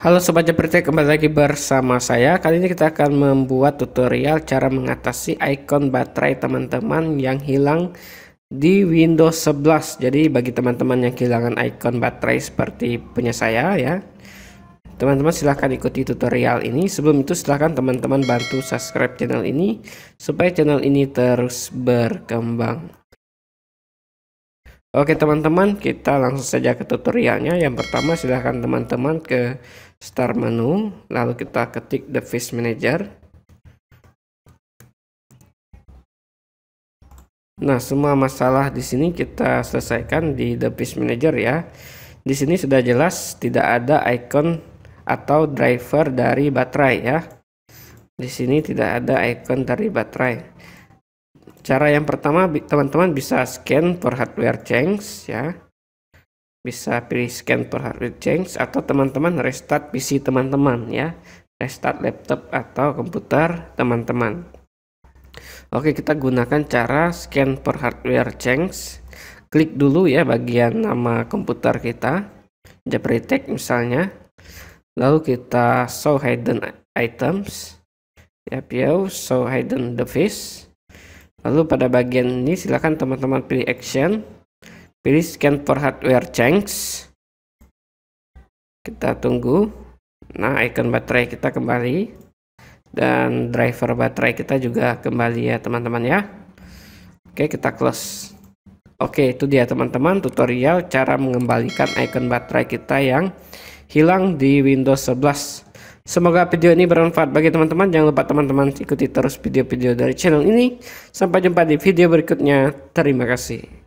Halo Sobat Jepret, kembali lagi bersama saya Kali ini kita akan membuat tutorial cara mengatasi icon baterai teman-teman yang hilang di Windows 11 Jadi bagi teman-teman yang kehilangan icon baterai seperti punya saya ya Teman-teman silahkan ikuti tutorial ini Sebelum itu silahkan teman-teman bantu subscribe channel ini Supaya channel ini terus berkembang Oke teman-teman kita langsung saja ke tutorialnya yang pertama silahkan teman-teman ke start menu lalu kita ketik the fish manager Nah semua masalah di sini kita selesaikan di the fish manager ya di sini sudah jelas tidak ada icon atau driver dari baterai ya di sini tidak ada icon dari baterai Cara yang pertama teman-teman bisa scan per hardware change ya. Bisa pilih scan per hardware change atau teman-teman restart PC teman-teman ya. Restart laptop atau komputer teman-teman. Oke, kita gunakan cara scan per hardware change. Klik dulu ya bagian nama komputer kita. jepretek misalnya. Lalu kita show hidden items. Ya, show hidden device Lalu pada bagian ini silakan teman-teman pilih action, pilih scan for hardware change. Kita tunggu. Nah, icon baterai kita kembali dan driver baterai kita juga kembali ya teman-teman ya. Oke, kita close. Oke, itu dia teman-teman tutorial cara mengembalikan icon baterai kita yang hilang di Windows 11. Semoga video ini bermanfaat bagi teman-teman. Jangan lupa teman-teman ikuti terus video-video dari channel ini. Sampai jumpa di video berikutnya. Terima kasih.